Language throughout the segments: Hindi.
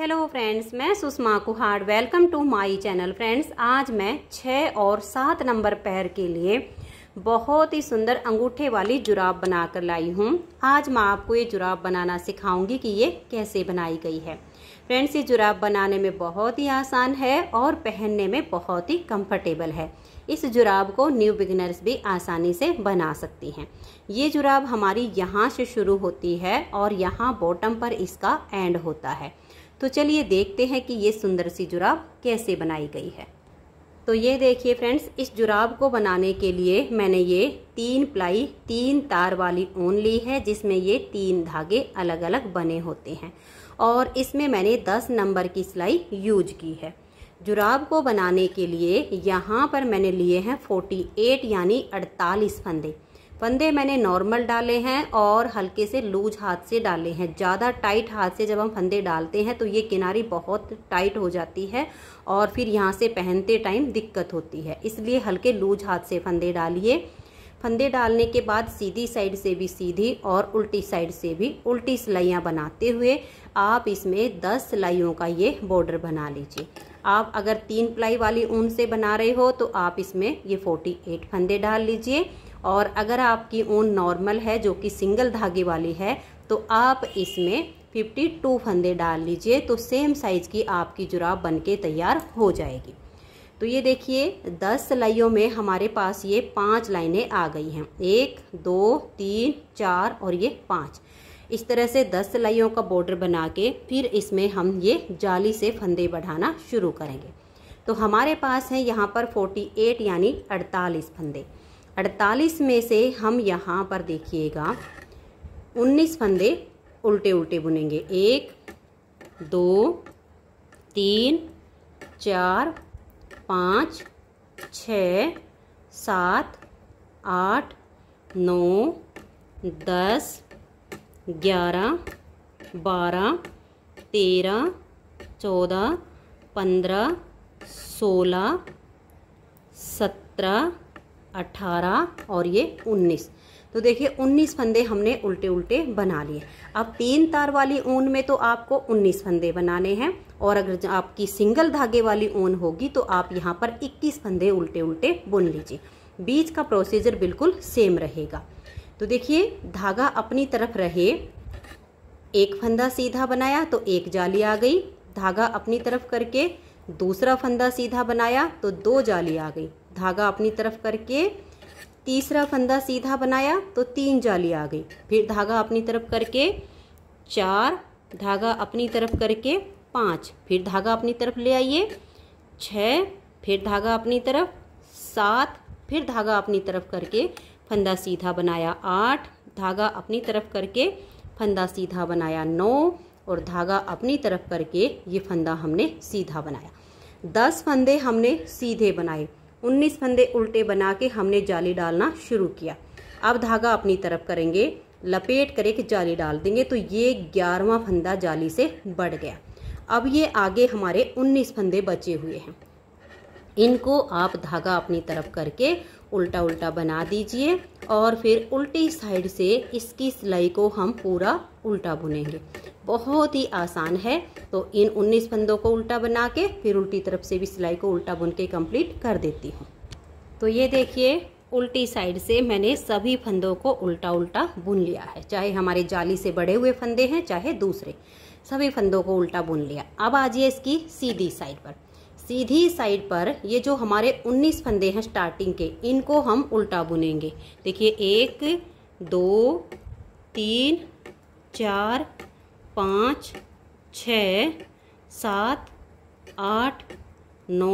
हेलो फ्रेंड्स मैं Sushma Kuhad welcome to my channel friends आज मैं छः और सात नंबर पैर के लिए बहुत ही सुंदर अंगूठे वाली जुराब बनाकर लाई हूँ आज मैं आपको ये जुराब बनाना सिखाऊंगी कि ये कैसे बनाई गई है फ्रेंड्स ये जुराब बनाने में बहुत ही आसान है और पहनने में बहुत ही कंफर्टेबल है इस जुराब को न्यू बिगनर्स भी आसानी से बना सकती हैं ये जुराब हमारी यहाँ से शुरू होती है और यहाँ बॉटम पर इसका एंड होता है तो चलिए देखते हैं कि ये सुंदर सी जुराब कैसे बनाई गई है तो ये देखिए फ्रेंड्स इस जुराब को बनाने के लिए मैंने ये तीन प्लाई तीन तार वाली ऊन ली है जिसमें ये तीन धागे अलग अलग बने होते हैं और इसमें मैंने दस नंबर की सिलाई यूज की है जुराब को बनाने के लिए यहाँ पर मैंने लिए हैं फोर्टी एट यानी अड़तालीस फंदे फंदे मैंने नॉर्मल डाले हैं और हल्के से लूज हाथ से डाले हैं ज़्यादा टाइट हाथ से जब हम फंदे डालते हैं तो ये किनारी बहुत टाइट हो जाती है और फिर यहाँ से पहनते टाइम दिक्कत होती है इसलिए हल्के लूज हाथ से फंदे डालिए फंदे डालने के बाद सीधी साइड से भी सीधी और उल्टी साइड से भी उल्टी सिलाइयाँ बनाते हुए आप इसमें दस सिलाइयों का ये बॉर्डर बना लीजिए आप अगर तीन प्लाई वाली ऊन से बना रहे हो तो आप इसमें ये फोर्टी एट फंदे डाल लीजिए और अगर आपकी ऊन नॉर्मल है जो कि सिंगल धागे वाली है तो आप इसमें 52 फंदे डाल लीजिए तो सेम साइज़ की आपकी जुराब बनके तैयार हो जाएगी तो ये देखिए दस सिलाइयों में हमारे पास ये पांच लाइनें आ गई हैं एक दो तीन चार और ये पांच इस तरह से दस सिलाइयों का बॉर्डर बना के फिर इसमें हम ये जाली से फंदे बढ़ाना शुरू करेंगे तो हमारे पास हैं यहाँ पर 48 यानी 48 फंदे अड़तालीस में से हम यहाँ पर देखिएगा उन्नीस फंदे उल्टे उल्टे बुनेंगे एक दो तीन चार पाँच छ सात आठ नौ दस ग्यारह बारह तेरह चौदह पंद्रह सोलह सत्रह अट्ठारह और ये उन्नीस तो देखिए उन्नीस फंदे हमने उल्टे उल्टे बना लिए अब तीन तार वाली ऊन में तो आपको उन्नीस फंदे बनाने हैं और अगर आपकी सिंगल धागे वाली ऊन होगी तो आप यहाँ पर इक्कीस फंदे उल्टे उल्टे बुन लीजिए बीच का प्रोसीजर बिल्कुल सेम रहेगा तो देखिए धागा अपनी तरफ रहे एक फंदा सीधा बनाया तो एक जाली आ गई धागा अपनी तरफ करके दूसरा फंदा सीधा बनाया तो दो जाली आ गई धागा अपनी तरफ करके तीसरा फंदा सीधा बनाया तो तीन जाली आ गई फिर धागा अपनी तरफ करके चार धागा अपनी तरफ करके पाँच फिर धागा अपनी तरफ ले आइए छः फिर धागा अपनी तरफ सात फिर धागा अपनी तरफ करके फंदा सीधा बनाया आठ धागा अपनी तरफ करके फंदा सीधा बनाया नौ और धागा अपनी तरफ करके ये फंदा हमने सीधा बनाया दस फंदे हमने सीधे बनाए उन्नीस फंदे उल्टे बना के हमने जाली डालना शुरू किया अब धागा अपनी तरफ करेंगे लपेट कर एक जाली डाल देंगे तो ये ग्यारहवा फंदा जाली से बढ़ गया अब ये आगे हमारे 19 फंदे बचे हुए हैं इनको आप धागा अपनी तरफ करके उल्टा उल्टा बना दीजिए और फिर उल्टी साइड से इसकी सिलाई को हम पूरा उल्टा बुनेंगे बहुत ही आसान है तो इन 19 फंदों को उल्टा बना के फिर उल्टी तरफ से भी सिलाई को उल्टा बुन के कम्प्लीट कर देती हूँ तो ये देखिए उल्टी साइड से मैंने सभी फंदों को उल्टा उल्टा बुन लिया है चाहे हमारे जाली से बड़े हुए फंदे हैं चाहे दूसरे सभी फंदों को उल्टा बुन लिया अब आ जाइए इसकी सीधी साइड पर सीधी साइड पर ये जो हमारे 19 फंदे हैं स्टार्टिंग के इनको हम उल्टा बुनेंगे देखिए एक दो तीन चार पाँच छ सात आठ नौ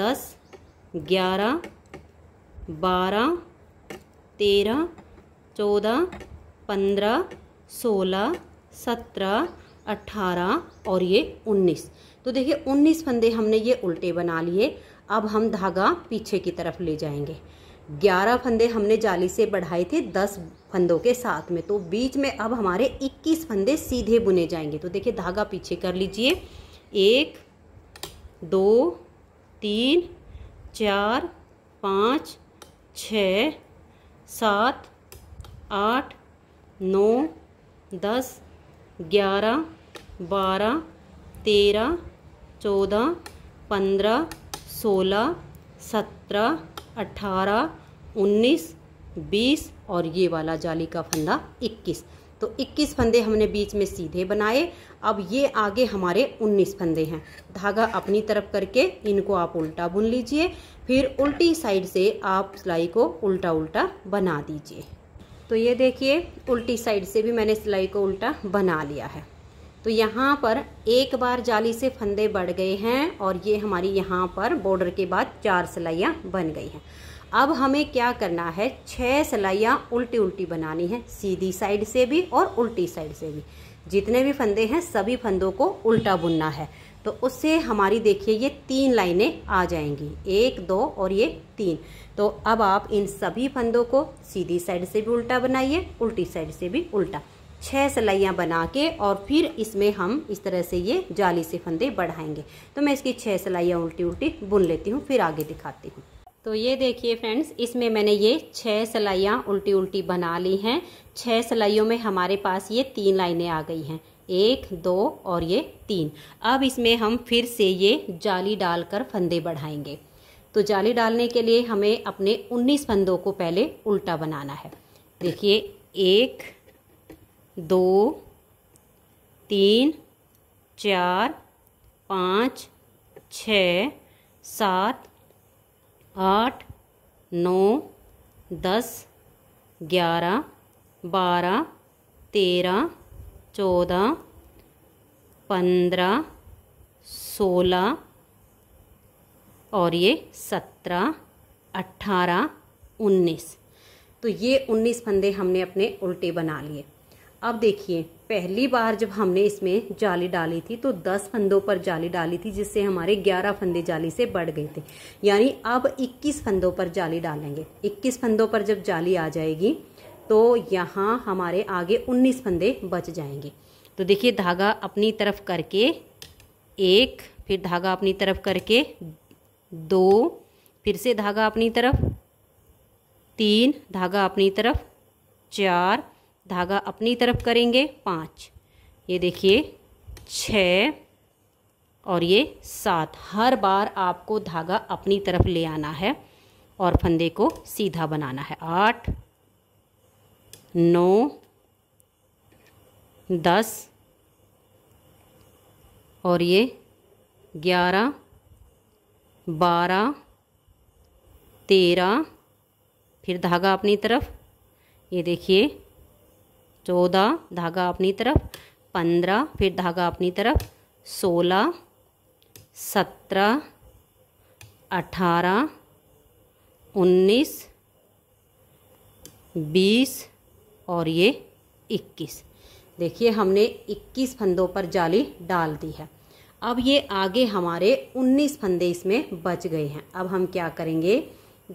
दस ग्यारह बारह तेरह चौदह पंद्रह सोलह सत्रह अट्ठारह और ये उन्नीस तो देखिए उन्नीस फंदे हमने ये उल्टे बना लिए अब हम धागा पीछे की तरफ ले जाएंगे ग्यारह फंदे हमने जाली से बढ़ाए थे दस फंदों के साथ में तो बीच में अब हमारे इक्कीस फंदे सीधे बुने जाएंगे तो देखिए धागा पीछे कर लीजिए एक दो तीन चार पाँच छ सात आठ नौ दस ग्यारह बारह तेरह चौदह पंद्रह सोलह सत्रह अट्ठारह उन्नीस बीस और ये वाला जाली का फंदा इक्कीस तो 21 फंदे हमने बीच में सीधे बनाए अब ये आगे हमारे 19 फंदे हैं धागा अपनी तरफ करके इनको आप उल्टा बुन लीजिए फिर उल्टी साइड से आप सिलाई को उल्टा उल्टा बना दीजिए तो ये देखिए उल्टी साइड से भी मैंने सिलाई को उल्टा बना लिया है तो यहाँ पर एक बार जाली से फंदे बढ़ गए हैं और ये हमारी यहाँ पर बॉर्डर के बाद चार सिलाइयाँ बन गई हैं अब हमें क्या करना है छः सिलाइयाँ उल्टी उल्टी बनानी है सीधी साइड से भी और उल्टी साइड से भी जितने भी फंदे हैं सभी फंदों को उल्टा बुनना है तो उससे हमारी देखिए ये तीन लाइनें आ जाएंगी एक दो और ये तीन तो अब आप इन सभी फंदों को सीधी साइड से भी उल्टा बनाइए उल्टी साइड से भी उल्टा छह सिलाइयाँ बना के और फिर इसमें हम इस तरह से ये जाली से फंदे बढ़ाएंगे तो मैं इसकी छह सिलाइयाँ उल्टी उल्टी बुन लेती हूँ फिर आगे दिखाती हूँ तो ये देखिए फ्रेंड्स इसमें मैंने ये छह सिलाइयाँ उल्टी उल्टी बना ली हैं छह सिलाइयों में हमारे पास ये तीन लाइनें आ गई हैं एक दो और ये तीन अब इसमें हम फिर से ये जाली डालकर फंदे बढ़ाएंगे तो जाली डालने के लिए हमें अपने 19 फंदों को पहले उल्टा बनाना है देखिए एक दो तीन चार पाँच छ सात आठ नौ दस ग्यारह बारह तेरह चौदह पंद्रह सोलह और ये सत्रह अट्ठारह उन्नीस तो ये उन्नीस फंदे हमने अपने उल्टे बना लिए अब देखिए पहली बार जब हमने इसमें जाली डाली थी तो 10 फंदों पर जाली डाली थी जिससे हमारे 11 फंदे जाली से बढ़ गए थे यानी अब 21 फंदों पर जाली डालेंगे 21 फंदों पर जब जाली आ जाएगी तो यहाँ हमारे आगे 19 फंदे बच जाएंगे तो देखिए धागा अपनी तरफ करके एक फिर धागा अपनी तरफ करके दो फिर से धागा अपनी तरफ तीन धागा अपनी तरफ चार धागा अपनी तरफ करेंगे पाँच ये देखिए छ और ये सात हर बार आपको धागा अपनी तरफ ले आना है और फंदे को सीधा बनाना है आठ नौ दस और ये ग्यारह बारह तेरह फिर धागा अपनी तरफ ये देखिए चौदह धागा अपनी तरफ पंद्रह फिर धागा अपनी तरफ सोलह सत्रह अठारह उन्नीस बीस और ये इक्कीस देखिए हमने इक्कीस फंदों पर जाली डाल दी है अब ये आगे हमारे उन्नीस फंदे इसमें बच गए हैं अब हम क्या करेंगे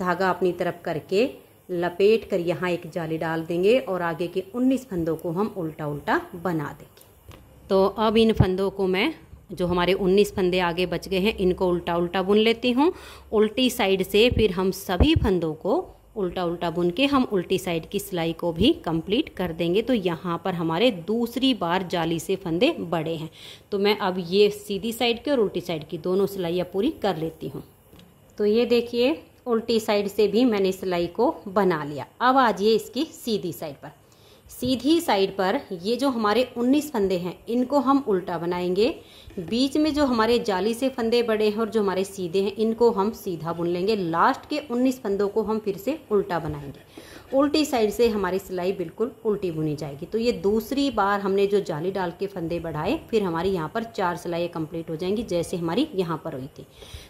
धागा अपनी तरफ करके लपेट कर यहाँ एक जाली डाल देंगे और आगे के 19 फंदों को हम उल्टा उल्टा बना देंगे तो अब इन फंदों को मैं जो हमारे 19 फंदे आगे बच गए हैं इनको उल्टा उल्टा बुन लेती हूँ उल्टी साइड से फिर हम सभी फंदों को उल्टा उल्टा बुन के हम उल्टी साइड की सिलाई को भी कंप्लीट कर देंगे तो यहाँ पर हमारे दूसरी बार जाली से फंदे बड़े हैं तो मैं अब ये सीधी साइड की और उल्टी साइड की दोनों सिलाइयाँ पूरी कर लेती हूँ तो ये देखिए उल्टी साइड से भी मैंने सिलाई को बना लिया अब आ जाइए इसकी सीधी साइड पर सीधी साइड पर ये जो हमारे 19 फंदे हैं इनको हम उल्टा बनाएंगे बीच में जो हमारे जाली से फंदे बड़े हैं और जो हमारे सीधे हैं इनको हम सीधा बुन लेंगे लास्ट के 19 फंदों को हम फिर से उल्टा बनाएंगे उल्टी साइड से हमारी सिलाई बिल्कुल उल्टी बुनी जाएगी तो ये दूसरी बार हमने जो जाली डाल के फंदे बढ़ाए फिर हमारी यहाँ पर चार सिलाई कंप्लीट हो जाएंगी जैसे हमारी यहाँ पर हुई थी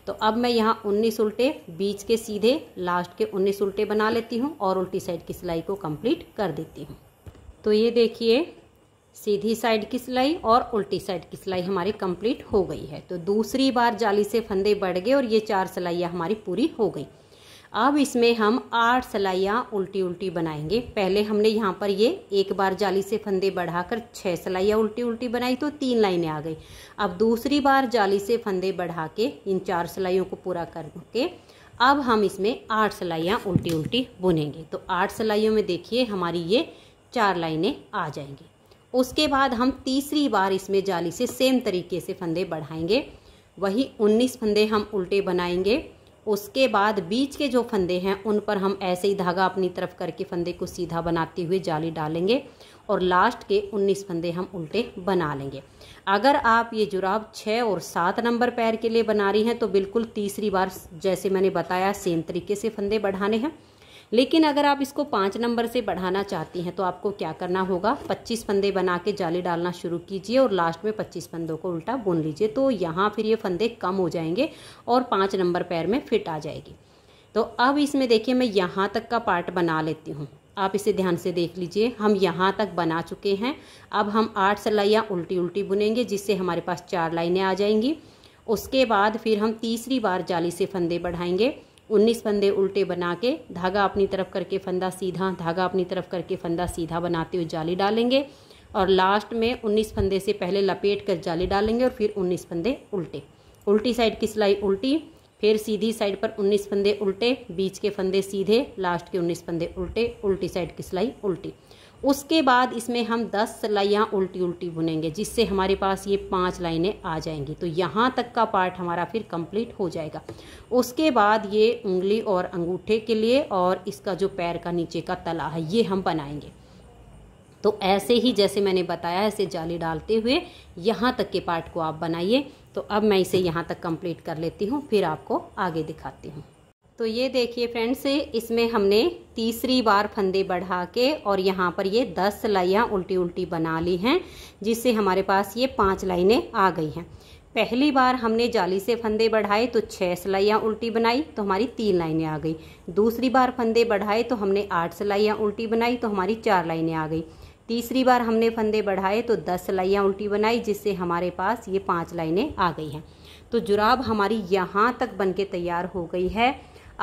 तो अब मैं यहाँ उन्नीस उल्टे बीच के सीधे लास्ट के उन्नीस उल्टे बना लेती हूँ और उल्टी साइड की सिलाई को कम्प्लीट कर देती हूँ तो ये देखिए सीधी साइड की सिलाई और उल्टी साइड की सिलाई हमारी कंप्लीट हो गई है तो दूसरी बार जाली से फंदे बढ़ गए और ये चार सिलाइयाँ हमारी पूरी हो गई अब इसमें हम आठ सलाइयाँ उल्टी उल्टी बनाएंगे पहले हमने यहाँ पर ये एक बार जाली से फंदे बढ़ाकर छः सलाइयाँ उल्टी उल्टी बनाई तो तीन लाइनें आ गई अब दूसरी बार जाली से फंदे बढ़ा के इन चार सलाइयों को पूरा करके अब हम इसमें आठ सलाइयाँ उल्टी उल्टी बुनेंगे तो आठ सलाइयों में देखिए हमारी ये चार लाइनें आ जाएंगी उसके बाद हम तीसरी बार इसमें जाली से सेम तरीके से फंदे बढ़ाएंगे वही उन्नीस फंदे हम उल्टे बनाएंगे उसके बाद बीच के जो फंदे हैं उन पर हम ऐसे ही धागा अपनी तरफ करके फंदे को सीधा बनाते हुए जाली डालेंगे और लास्ट के 19 फंदे हम उल्टे बना लेंगे अगर आप ये जुराब छः और सात नंबर पैर के लिए बना रही हैं तो बिल्कुल तीसरी बार जैसे मैंने बताया सेम तरीके से फंदे बढ़ाने हैं लेकिन अगर आप इसको पाँच नंबर से बढ़ाना चाहती हैं तो आपको क्या करना होगा पच्चीस फंदे बना के जाली डालना शुरू कीजिए और लास्ट में पच्चीस फंदों को उल्टा बुन लीजिए तो यहाँ फिर ये फंदे कम हो जाएंगे और पाँच नंबर पैर में फिट आ जाएगी तो अब इसमें देखिए मैं यहाँ तक का पार्ट बना लेती हूँ आप इसे ध्यान से देख लीजिए हम यहाँ तक बना चुके हैं अब हम आठ सलाइयाँ उल्टी उल्टी बुनेंगे जिससे हमारे पास चार लाइनें आ जाएंगी उसके बाद फिर हम तीसरी बार जाली से फंदे बढ़ाएंगे उन्नीस फंदे उल्टे बना के धागा अपनी तरफ करके फंदा सीधा धागा अपनी तरफ करके फंदा सीधा बनाते हुए जाली डालेंगे और लास्ट में उन्नीस फंदे से पहले लपेट कर जाली डालेंगे और फिर उन्नीस फंदे उल्टे उल्टी साइड की सिलाई उल्टी फिर सीधी साइड पर उन्नीस फंदे उल्टे बीच के फंदे सीधे लास्ट के उन्नीस फंदे उल्टे उल्टी साइड की सिलाई उल्टी उसके बाद इसमें हम दस लाइयाँ उल्टी उल्टी बुनेंगे जिससे हमारे पास ये पांच लाइनें आ जाएंगी तो यहाँ तक का पार्ट हमारा फिर कंप्लीट हो जाएगा उसके बाद ये उंगली और अंगूठे के लिए और इसका जो पैर का नीचे का तला है ये हम बनाएंगे तो ऐसे ही जैसे मैंने बताया ऐसे जाली डालते हुए यहाँ तक के पार्ट को आप बनाइए तो अब मैं इसे यहाँ तक कंप्लीट कर लेती हूँ फिर आपको आगे दिखाती हूँ तो ये देखिए फ्रेंड्स इसमें हमने तीसरी बार फंदे बढ़ा के और यहाँ पर ये दस सिलाइयाँ उल्टी उल्टी बना ली हैं जिससे हमारे पास ये पांच लाइनें आ गई हैं पहली बार हमने जाली से फंदे बढ़ाए तो छः सिलाइयाँ उल्टी बनाई तो हमारी तीन लाइनें आ गई दूसरी बार फंदे बढ़ाए तो हमने आठ सिलाइयाँ उल्टी बनाई तो हमारी चार लाइनें आ गई तीसरी बार हमने फंदे बढ़ाए तो दस सिलाइयाँ उल्टी बनाई जिससे हमारे पास ये पाँच लाइनें आ गई हैं तो जुराब हमारी यहाँ तक बन के तैयार हो गई है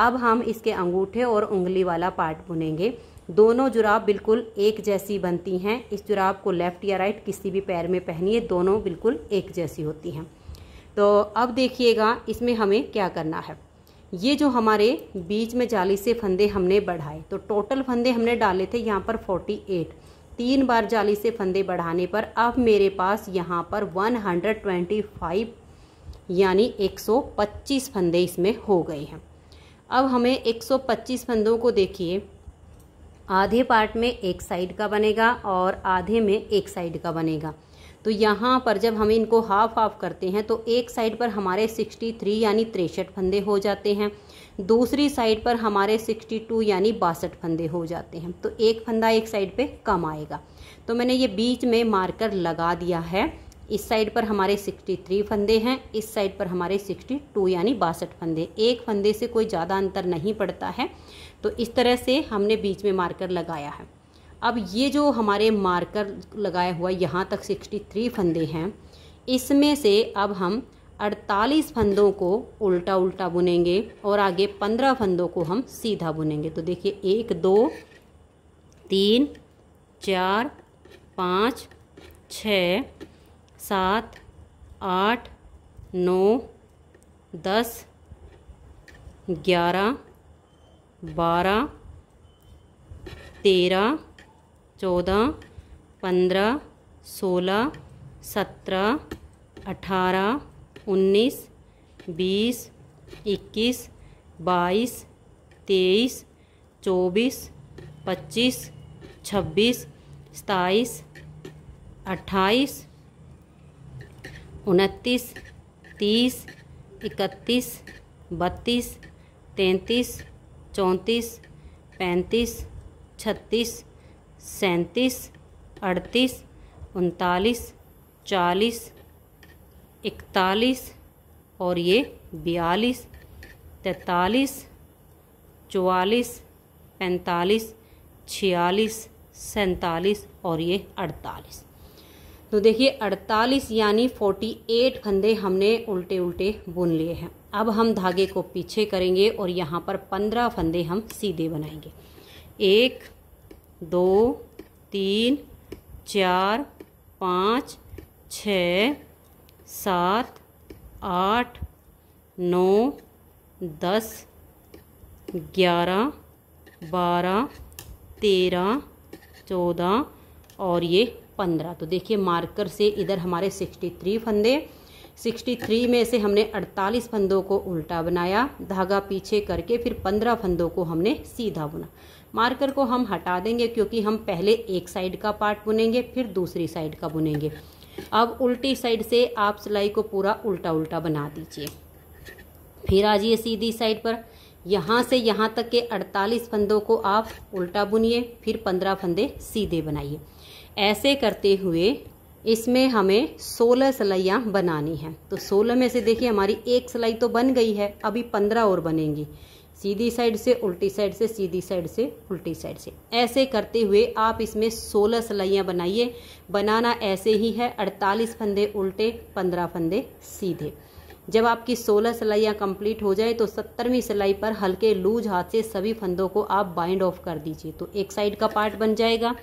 अब हम इसके अंगूठे और उंगली वाला पार्ट बुनेंगे दोनों जुराब बिल्कुल एक जैसी बनती हैं इस जुराब को लेफ़्ट या राइट किसी भी पैर में पहनिए दोनों बिल्कुल एक जैसी होती हैं तो अब देखिएगा इसमें हमें क्या करना है ये जो हमारे बीच में जाली से फंदे हमने बढ़ाए तो टोटल फंदे हमने डाले थे यहाँ पर फोर्टी एट तीन बार जाली से फंदे बढ़ाने पर अब मेरे पास यहाँ पर वन हंड्रेड ट्वेंटी फाइव यानी एक सौ पच्चीस फंदे इसमें हो गए हैं अब हमें 125 फंदों को देखिए आधे पार्ट में एक साइड का बनेगा और आधे में एक साइड का बनेगा तो यहाँ पर जब हम इनको हाफ हाफ करते हैं तो एक साइड पर हमारे 63 यानी तिरसठ फंदे हो जाते हैं दूसरी साइड पर हमारे 62 यानी बासठ फंदे हो जाते हैं तो एक फंदा एक साइड पे कम आएगा तो मैंने ये बीच में मार्कर लगा दिया है इस साइड पर हमारे 63 फंदे हैं इस साइड पर हमारे 62 यानी बासठ फंदे एक फंदे से कोई ज़्यादा अंतर नहीं पड़ता है तो इस तरह से हमने बीच में मार्कर लगाया है अब ये जो हमारे मार्कर लगाया हुआ यहाँ तक 63 फंदे हैं इसमें से अब हम 48 फंदों को उल्टा उल्टा बुनेंगे और आगे 15 फंदों को हम सीधा बुनेंगे तो देखिए एक दो तीन चार पाँच छ सात आठ नौ दस ग्यारह बारह तेरह चौदह पंद्रह सोलह सत्रह अठारह उन्नीस बीस इक्कीस बाईस तेईस चौबीस पच्चीस छब्बीस सताईस अट्ठाईस उनतीस तीस इकतीस बत्तीस तैंतीस चौंतीस पैंतीस छत्तीस सैंतीस अड़तीस उनतालीस चालीस इकतालीस और ये बयालीस तैतालीस चवालीस पैंतालीस छियालीस सैंतालीस और ये अड़तालीस तो देखिए 48 यानी 48 फंदे हमने उल्टे उल्टे बुन लिए हैं अब हम धागे को पीछे करेंगे और यहाँ पर 15 फंदे हम सीधे बनाएंगे एक दो तीन चार पाँच छ सात आठ नौ दस ग्यारह बारह तेरह चौदह और ये पंद्रह तो देखिए मार्कर से इधर हमारे सिक्सटी थ्री फंदे सिक्सटी थ्री में से हमने अड़तालीस फंदों को उल्टा बनाया धागा पीछे करके फिर पंद्रह फंदों को हमने सीधा बुना मार्कर को हम हटा देंगे क्योंकि हम पहले एक साइड का पार्ट बुनेंगे फिर दूसरी साइड का बुनेंगे अब उल्टी साइड से आप सिलाई को पूरा उल्टा उल्टा बना दीजिए फिर आ जाइए सीधी साइड पर यहाँ से यहाँ तक के 48 फंदों को आप उल्टा बुनिए फिर 15 फंदे सीधे बनाइए ऐसे करते हुए इसमें हमें 16 सिलाइयाँ बनानी हैं तो 16 में से देखिए हमारी एक सिलाई तो बन गई है अभी 15 और बनेंगी सीधी साइड से उल्टी साइड से सीधी साइड से उल्टी साइड से ऐसे करते हुए आप इसमें 16 सिलाइयाँ बनाइए बनाना ऐसे ही है 48 फंदे उल्टे 15 फंदे सीधे जब आपकी 16 सिलाइयाँ कंप्लीट हो जाए तो सत्तरवीं सिलाई पर हल्के लूज हाथ से सभी फंदों को आप बाइंड ऑफ कर दीजिए तो एक साइड का पार्ट बन जाएगा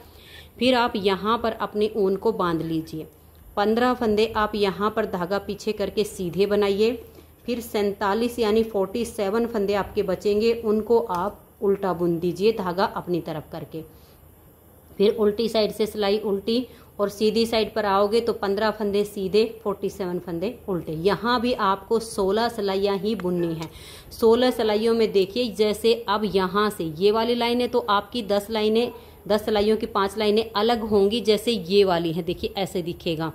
फिर आप यहाँ पर अपने ऊन को बांध लीजिए पंद्रह फंदे आप यहाँ पर धागा पीछे करके सीधे बनाइए फिर सैंतालीस यानी फोर्टी सेवन फंदे आपके बचेंगे उनको आप उल्टा बुन दीजिए धागा अपनी तरफ करके फिर उल्टी साइड से सिलाई उल्टी और सीधी साइड पर आओगे तो पंद्रह फंदे सीधे फोर्टी सेवन फंदे उल्टे यहाँ भी आपको सोलह सिलाइयाँ ही बुननी है सोलह सिलाइयों में देखिए जैसे अब यहाँ से ये वाली लाइनें तो आपकी दस लाइनें दस सिलाइयों की पांच लाइनें अलग होंगी जैसे ये वाली है देखिए ऐसे दिखेगा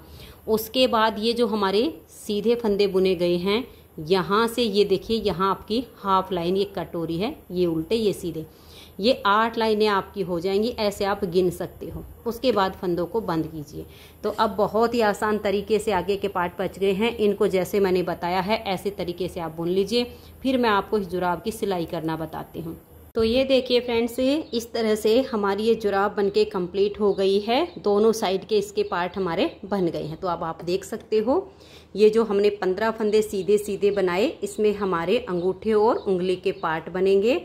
उसके बाद ये जो हमारे सीधे फंदे बुने गए हैं यहाँ से ये देखिए यहाँ आपकी हाफ लाइन ये कटोरी है ये उल्टे ये सीधे ये आठ लाइनें आपकी हो जाएंगी ऐसे आप गिन सकते हो उसके बाद फंदों को बंद कीजिए तो अब बहुत ही आसान तरीके से आगे के पार्ट बच गए हैं इनको जैसे मैंने बताया है ऐसे तरीके से आप बुन लीजिए फिर मैं आपको इस जुराब की सिलाई करना बताती हूँ तो ये देखिए फ्रेंड्स इस तरह से हमारी ये जुराब बनके कंप्लीट हो गई है दोनों साइड के इसके पार्ट हमारे बन गए हैं तो अब आप देख सकते हो ये जो हमने पंद्रह फंदे सीधे सीधे बनाए इसमें हमारे अंगूठे और उंगली के पार्ट बनेंगे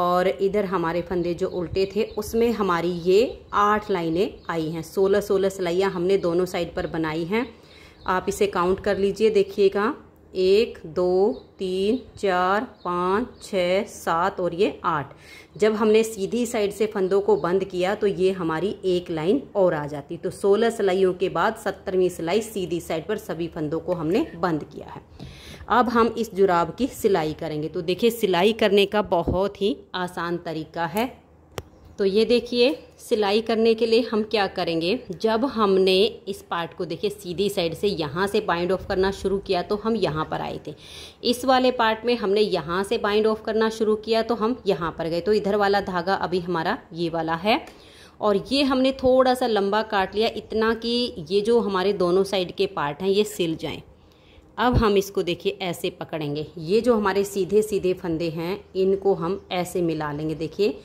और इधर हमारे फंदे जो उल्टे थे उसमें हमारी ये आठ लाइनें आई हैं सोलह सोलह सिलाइयाँ हमने दोनों साइड पर बनाई हैं आप इसे काउंट कर लीजिए देखिएगा एक दो तीन चार पाँच छ सात और ये आठ जब हमने सीधी साइड से फंदों को बंद किया तो ये हमारी एक लाइन और आ जाती तो सोलह सिलाइयों के बाद सत्तरवीं सिलाई सीधी साइड पर सभी फंदों को हमने बंद किया है अब हम इस जुराब की सिलाई करेंगे तो देखिए सिलाई करने का बहुत ही आसान तरीका है तो ये देखिए सिलाई करने के लिए हम क्या करेंगे जब हमने इस पार्ट को देखिए सीधी साइड से यहाँ से बाइंड ऑफ करना शुरू किया तो हम यहाँ पर आए थे इस वाले पार्ट में हमने यहाँ से बाइंड ऑफ करना शुरू किया तो हम यहाँ पर गए तो इधर वाला धागा अभी हमारा ये वाला है और ये हमने थोड़ा सा लंबा काट लिया इतना कि ये जो हमारे दोनों साइड के पार्ट हैं ये सिल जाएँ अब हम इसको देखिए ऐसे पकड़ेंगे ये जो हमारे सीधे सीधे फंदे हैं इनको हम ऐसे मिला लेंगे देखिए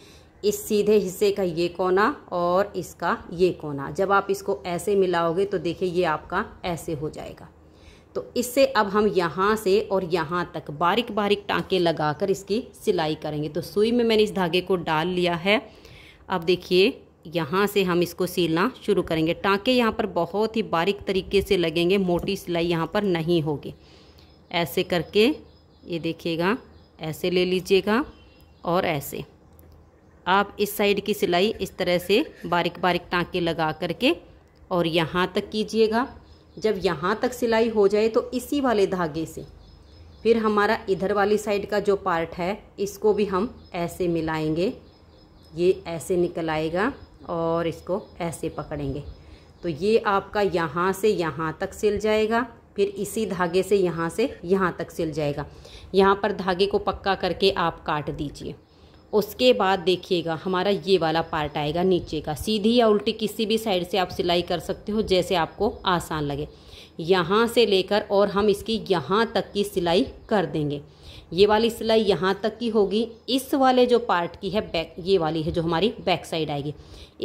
इस सीधे हिस्से का ये कोना और इसका ये कोना जब आप इसको ऐसे मिलाओगे तो देखिए ये आपका ऐसे हो जाएगा तो इससे अब हम यहाँ से और यहाँ तक बारीक बारीक टाँके लगाकर इसकी सिलाई करेंगे तो सुई में मैंने इस धागे को डाल लिया है अब देखिए यहाँ से हम इसको सिलना शुरू करेंगे टाँके यहाँ पर बहुत ही बारीक तरीके से लगेंगे मोटी सिलाई यहाँ पर नहीं होगी ऐसे करके ये देखिएगा ऐसे ले लीजिएगा और ऐसे आप इस साइड की सिलाई इस तरह से बारीक बारीक टाँके लगा करके और यहाँ तक कीजिएगा जब यहाँ तक सिलाई हो जाए तो इसी वाले धागे से फिर हमारा इधर वाली साइड का जो पार्ट है इसको भी हम ऐसे मिलाएंगे ये ऐसे निकल आएगा और इसको ऐसे पकड़ेंगे तो ये आपका यहाँ से यहाँ तक सिल जाएगा फिर इसी धागे से यहाँ से यहाँ तक सिल जाएगा यहाँ पर धागे को पक्का करके आप काट दीजिए उसके बाद देखिएगा हमारा ये वाला पार्ट आएगा नीचे का सीधी या उल्टी किसी भी साइड से आप सिलाई कर सकते हो जैसे आपको आसान लगे यहाँ से लेकर और हम इसकी यहाँ तक की सिलाई कर देंगे ये वाली सिलाई यहाँ तक की होगी इस वाले जो पार्ट की है बैक ये वाली है जो हमारी बैक साइड आएगी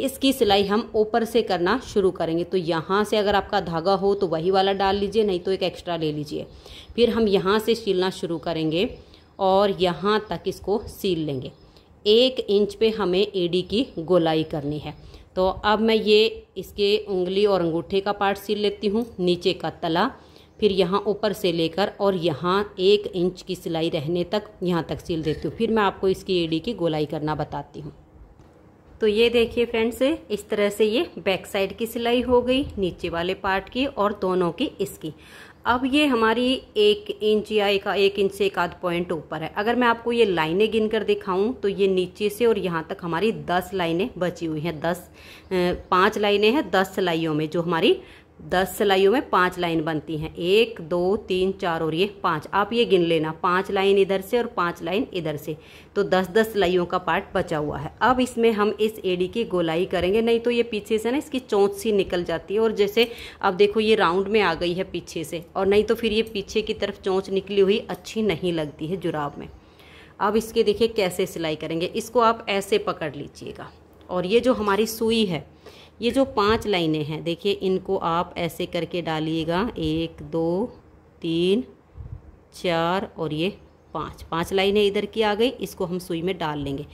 इसकी सिलाई हम ऊपर से करना शुरू करेंगे तो यहाँ से अगर आपका धागा हो तो वही वाला डाल लीजिए नहीं तो एक एक्स्ट्रा ले लीजिए फिर हम यहाँ से सिलना शुरू करेंगे और यहाँ तक इसको सील लेंगे एक इंच पे हमें एडी की गोलाई करनी है तो अब मैं ये इसके उंगली और अंगूठे का पार्ट सिल लेती हूँ नीचे का तला फिर यहाँ ऊपर से लेकर और यहाँ एक इंच की सिलाई रहने तक यहाँ तक सिल देती हूँ फिर मैं आपको इसकी एडी की गोलाई करना बताती हूँ तो ये देखिए फ्रेंड्स इस तरह से ये बैक साइड की सिलाई हो गई नीचे वाले पार्ट की और दोनों की इसकी अब ये हमारी एक इंच या एक एक इंच से एक आध पॉइंट ऊपर है अगर मैं आपको ये लाइनें गिन कर दिखाऊं तो ये नीचे से और यहाँ तक हमारी दस लाइनें बची हुई हैं दस पाँच लाइनें हैं दस सिलाइयों में जो हमारी दस सिलाइयों में पांच लाइन बनती हैं एक दो तीन चार और ये पांच आप ये गिन लेना पांच लाइन इधर से और पांच लाइन इधर से तो दस दस सिलाइयों का पार्ट बचा हुआ है अब इसमें हम इस एडी की गोलाई करेंगे नहीं तो ये पीछे से ना इसकी चोंच सी निकल जाती है और जैसे अब देखो ये राउंड में आ गई है पीछे से और नहीं तो फिर ये पीछे की तरफ चोंच निकली हुई अच्छी नहीं लगती है जुराब में अब इसके देखिए कैसे सिलाई करेंगे इसको आप ऐसे पकड़ लीजिएगा और ये जो हमारी सुई है ये जो पांच लाइनें हैं देखिए इनको आप ऐसे करके डालिएगा एक दो तीन चार और ये पाँच पाँच लाइनें इधर की आ गई इसको हम सुई में डाल लेंगे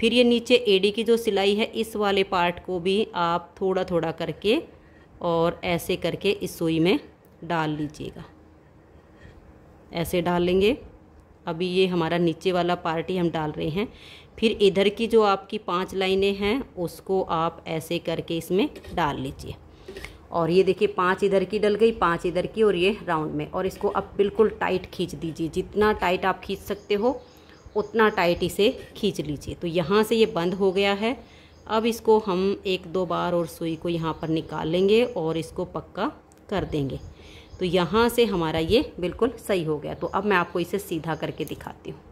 फिर ये नीचे एडी की जो सिलाई है इस वाले पार्ट को भी आप थोड़ा थोड़ा करके और ऐसे करके इस सुई में डाल लीजिएगा ऐसे डाल लेंगे अभी ये हमारा नीचे वाला पार्ट ही हम डाल रहे हैं फिर इधर की जो आपकी पांच लाइनें हैं उसको आप ऐसे करके इसमें डाल लीजिए और ये देखिए पांच इधर की डल गई पांच इधर की और ये राउंड में और इसको आप बिल्कुल टाइट खींच दीजिए जितना टाइट आप खींच सकते हो उतना टाइट इसे खींच लीजिए तो यहाँ से ये बंद हो गया है अब इसको हम एक दो बार और सुई को यहाँ पर निकाल लेंगे और इसको पक्का कर देंगे तो यहाँ से हमारा ये बिल्कुल सही हो गया तो अब मैं आपको इसे सीधा करके दिखाती हूँ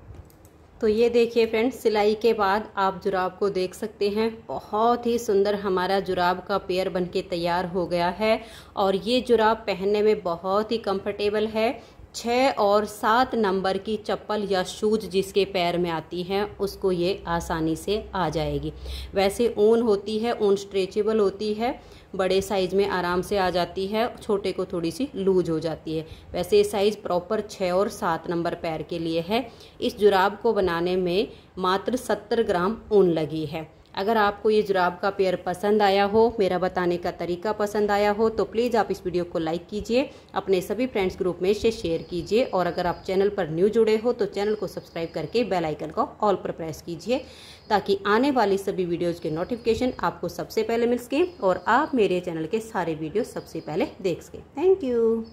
तो ये देखिए फ्रेंड्स सिलाई के बाद आप जुराब को देख सकते हैं बहुत ही सुंदर हमारा जुराब का पेयर बनके तैयार हो गया है और ये जुराब पहनने में बहुत ही कंफर्टेबल है छः और सात नंबर की चप्पल या शूज जिसके पैर में आती हैं उसको ये आसानी से आ जाएगी वैसे ऊन होती है ऊन स्ट्रेचेबल होती है बड़े साइज़ में आराम से आ जाती है छोटे को थोड़ी सी लूज हो जाती है वैसे ये साइज़ प्रॉपर छः और सात नंबर पैर के लिए है इस जुराब को बनाने में मात्र सत्तर ग्राम ऊन लगी है अगर आपको ये जुराब का पेयर पसंद आया हो मेरा बताने का तरीका पसंद आया हो तो प्लीज़ आप इस वीडियो को लाइक कीजिए अपने सभी फ्रेंड्स ग्रुप में इसे शेयर कीजिए और अगर आप चैनल पर न्यू जुड़े हो तो चैनल को सब्सक्राइब करके बेल आइकन को ऑल पर प्रेस कीजिए ताकि आने वाली सभी वीडियोज़ के नोटिफिकेशन आपको सबसे पहले मिल सकें और आप मेरे चैनल के सारे वीडियो सबसे पहले देख सकें थैंक यू